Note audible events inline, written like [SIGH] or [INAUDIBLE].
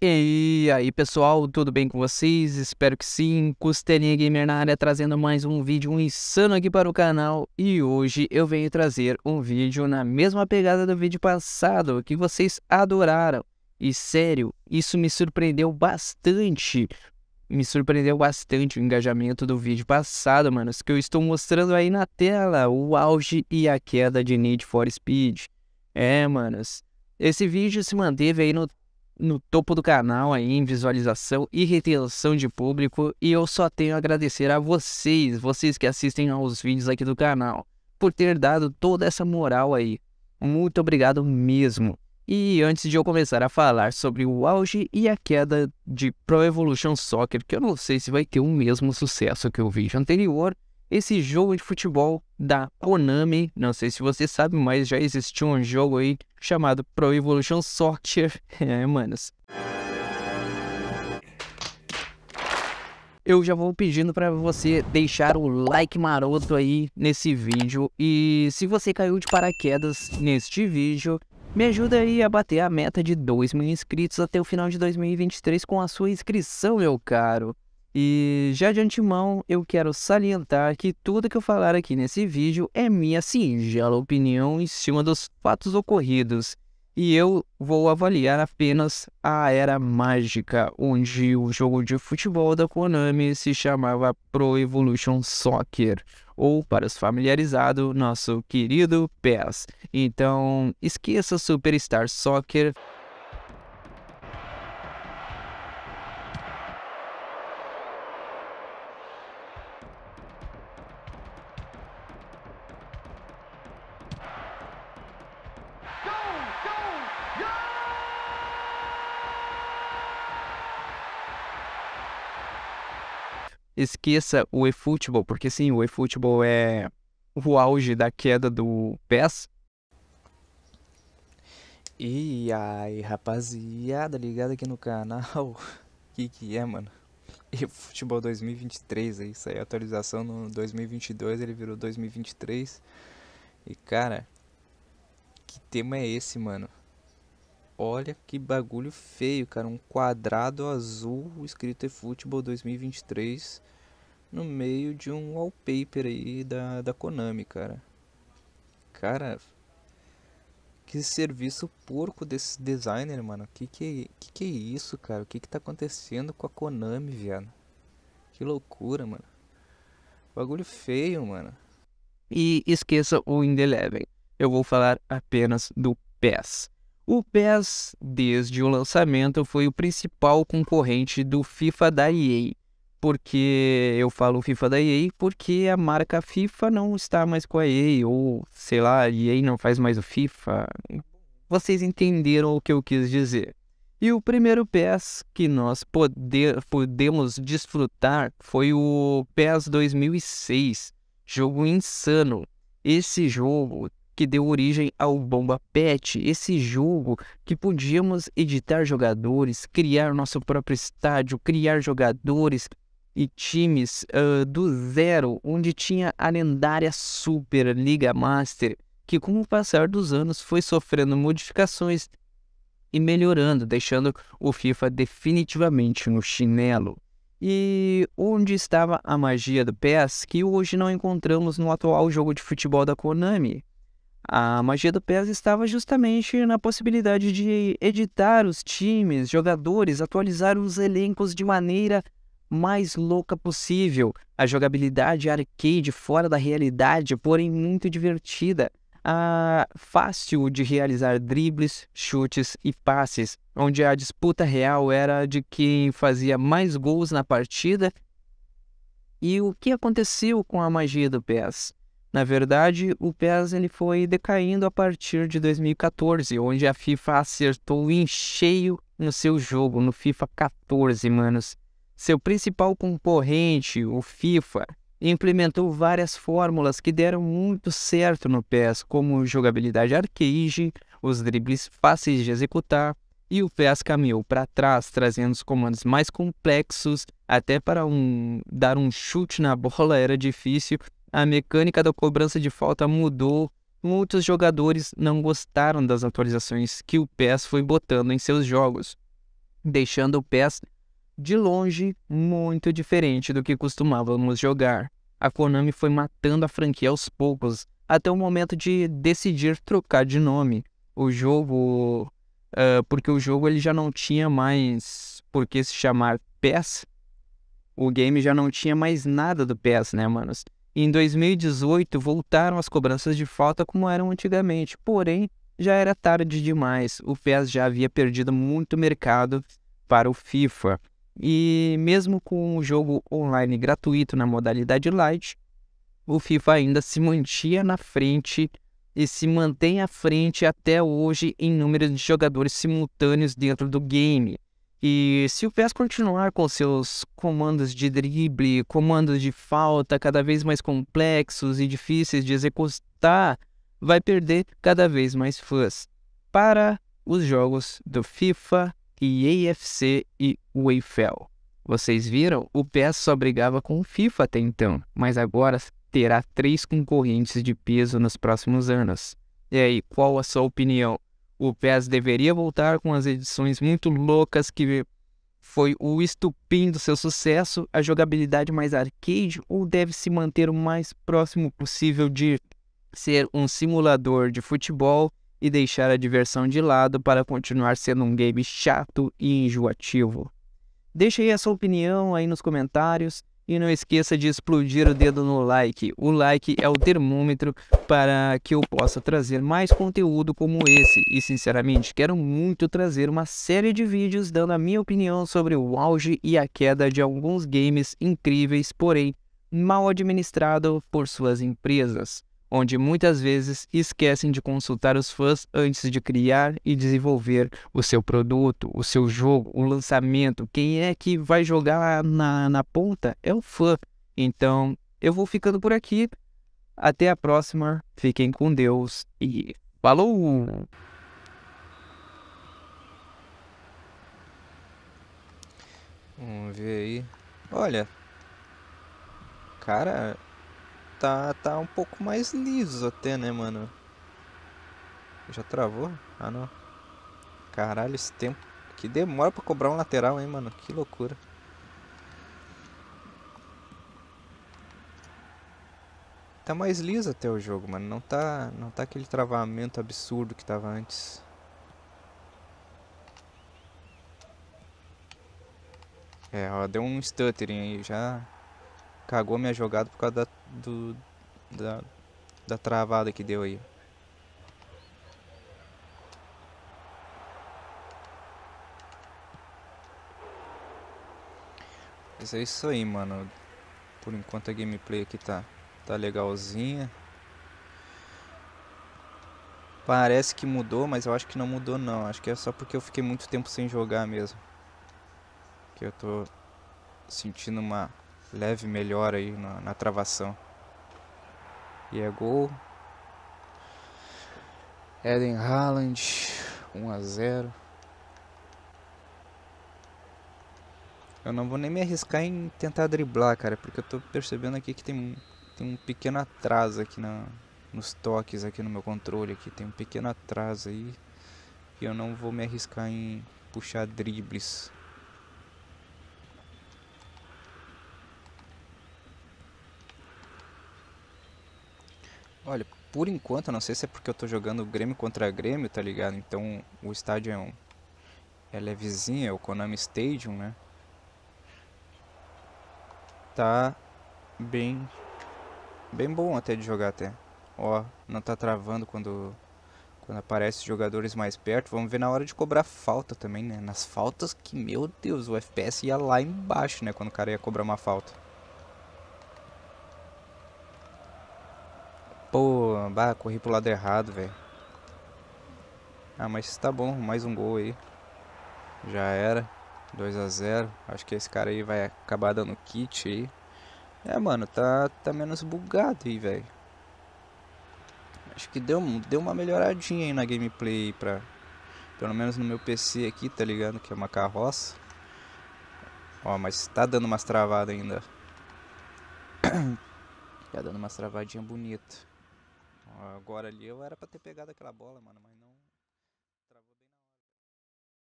E aí pessoal, tudo bem com vocês? Espero que sim. Costelinha Gamer na área trazendo mais um vídeo insano aqui para o canal. E hoje eu venho trazer um vídeo na mesma pegada do vídeo passado, que vocês adoraram. E sério, isso me surpreendeu bastante. Me surpreendeu bastante o engajamento do vídeo passado, manos, que eu estou mostrando aí na tela o auge e a queda de Need for Speed. É, manos. Esse vídeo se manteve aí no no topo do canal aí em visualização e retenção de público e eu só tenho a agradecer a vocês, vocês que assistem aos vídeos aqui do canal, por ter dado toda essa moral aí. Muito obrigado mesmo. E antes de eu começar a falar sobre o auge e a queda de Pro Evolution Soccer, que eu não sei se vai ter o mesmo sucesso que o vídeo anterior, esse jogo de futebol da Konami, não sei se você sabe, mas já existiu um jogo aí chamado Pro Evolution Soccer. [LAUGHS] É, manos. eu já vou pedindo para você deixar o like maroto aí nesse vídeo. E se você caiu de paraquedas neste vídeo, me ajuda aí a bater a meta de 2 mil inscritos até o final de 2023 com a sua inscrição, meu caro. E já de antemão, eu quero salientar que tudo que eu falar aqui nesse vídeo é minha singela opinião em cima dos fatos ocorridos. E eu vou avaliar apenas a era mágica, onde o jogo de futebol da Konami se chamava Pro Evolution Soccer, ou para os familiarizados, nosso querido PES. Então, esqueça Superstar Soccer. esqueça o eFootball, porque sim, o eFootball é o auge da queda do PES. E aí, rapaziada, ligado aqui no canal. [LAUGHS] que que é, mano? E futebol 2023 é isso aí, atualização no 2022, ele virou 2023. E cara, que tema é esse, mano? Olha que bagulho feio, cara. Um quadrado azul escrito eFootball 2023 no meio de um wallpaper aí da, da Konami, cara. Cara, que serviço porco desse designer, mano. Que que, que, que é isso, cara? O que que tá acontecendo com a Konami, viado? Que loucura, mano. Bagulho feio, mano. E esqueça o Indeleven. Eu vou falar apenas do PES. O PES, desde o lançamento, foi o principal concorrente do FIFA da EA. Porque eu falo FIFA da EA porque a marca FIFA não está mais com a EA, ou sei lá, a EA não faz mais o FIFA. Vocês entenderam o que eu quis dizer. E o primeiro PES que nós poder, podemos desfrutar foi o PES 2006, jogo insano. Esse jogo que deu origem ao Bomba Pet, esse jogo que podíamos editar jogadores, criar nosso próprio estádio, criar jogadores e times uh, do zero, onde tinha a lendária Super Liga Master, que com o passar dos anos foi sofrendo modificações e melhorando, deixando o FIFA definitivamente no chinelo. E onde estava a magia do PES que hoje não encontramos no atual jogo de futebol da Konami? A magia do PES estava justamente na possibilidade de editar os times, jogadores, atualizar os elencos de maneira mais louca possível. A jogabilidade arcade fora da realidade, porém muito divertida. Ah, fácil de realizar dribles, chutes e passes, onde a disputa real era de quem fazia mais gols na partida. E o que aconteceu com a magia do PES? Na verdade, o PES ele foi decaindo a partir de 2014, onde a FIFA acertou em cheio no seu jogo, no FIFA 14, manos. Seu principal concorrente, o FIFA, implementou várias fórmulas que deram muito certo no PES, como jogabilidade arcade, os dribles fáceis de executar, e o PES caminhou para trás, trazendo os comandos mais complexos, até para um, dar um chute na bola era difícil, a mecânica da cobrança de falta mudou. Muitos jogadores não gostaram das atualizações que o PES foi botando em seus jogos, deixando o PES de longe muito diferente do que costumávamos jogar. A Konami foi matando a franquia aos poucos, até o momento de decidir trocar de nome. O jogo. Uh, porque o jogo ele já não tinha mais por que se chamar PES. O game já não tinha mais nada do PES, né, manos? em 2018 voltaram as cobranças de falta como eram antigamente, porém já era tarde demais. O PES já havia perdido muito mercado para o FIFA. E mesmo com o jogo online gratuito na modalidade light, o FIFA ainda se mantinha na frente e se mantém à frente até hoje em número de jogadores simultâneos dentro do game. E se o PES continuar com seus comandos de drible, comandos de falta cada vez mais complexos e difíceis de executar, vai perder cada vez mais fãs para os jogos do FIFA e AFC e UEFL. Vocês viram? O PES só brigava com o FIFA até então, mas agora terá três concorrentes de peso nos próximos anos. E aí, qual a sua opinião? O PES deveria voltar com as edições muito loucas que foi o estupim do seu sucesso, a jogabilidade mais arcade ou deve se manter o mais próximo possível de ser um simulador de futebol e deixar a diversão de lado para continuar sendo um game chato e enjoativo? Deixe aí a sua opinião aí nos comentários. E não esqueça de explodir o dedo no like. O like é o termômetro para que eu possa trazer mais conteúdo como esse. E sinceramente, quero muito trazer uma série de vídeos dando a minha opinião sobre o auge e a queda de alguns games incríveis, porém mal administrado por suas empresas onde muitas vezes esquecem de consultar os fãs antes de criar e desenvolver o seu produto, o seu jogo, o lançamento. Quem é que vai jogar na, na ponta é o fã. Então, eu vou ficando por aqui. Até a próxima. Fiquem com Deus e falou! Vamos ver aí. Olha, cara, tá, tá um pouco mais liso até, né, mano? Já travou? Ah, não. Caralho, esse tempo. Que demora pra cobrar um lateral, hein, mano? Que loucura. Tá mais liso até o jogo, mano. Não tá, não tá aquele travamento absurdo que tava antes. É, ó, deu um stuttering aí já. Cagou minha jogada por causa da, do, da, da travada que deu aí. Mas é isso aí, mano. Por enquanto a gameplay aqui tá, tá legalzinha. Parece que mudou, mas eu acho que não mudou não. Acho que é só porque eu fiquei muito tempo sem jogar mesmo. Que eu tô sentindo uma leve melhor aí na, na travação. E é gol. Eden Haaland, 1 a 0. Eu não vou nem me arriscar em tentar driblar, cara, porque eu tô percebendo aqui que tem, tem um pequeno atraso aqui na, nos toques aqui no meu controle aqui, tem um pequeno atraso aí. E eu não vou me arriscar em puxar dribles. Olha, por enquanto, não sei se é porque eu tô jogando Grêmio contra Grêmio, tá ligado? Então o estádio é um. Ela é vizinha, é o Konami Stadium, né? Tá bem. Bem bom até de jogar até. Ó, não tá travando quando. Quando aparece jogadores mais perto. Vamos ver na hora de cobrar falta também, né? Nas faltas que, meu Deus, o FPS ia lá embaixo, né? Quando o cara ia cobrar uma falta. Pô, bah, corri pro lado errado, velho. Ah, mas tá bom, mais um gol aí. Já era. 2 a 0 Acho que esse cara aí vai acabar dando kit aí. É, mano, tá, tá menos bugado aí, velho. Acho que deu, deu uma melhoradinha aí na gameplay para Pelo menos no meu PC aqui, tá ligado? Que é uma carroça. Ó, mas tá dando umas travadas ainda. [COUGHS] tá dando umas travadinhas bonitas. Agora ali eu era pra ter pegado aquela bola, mano, mas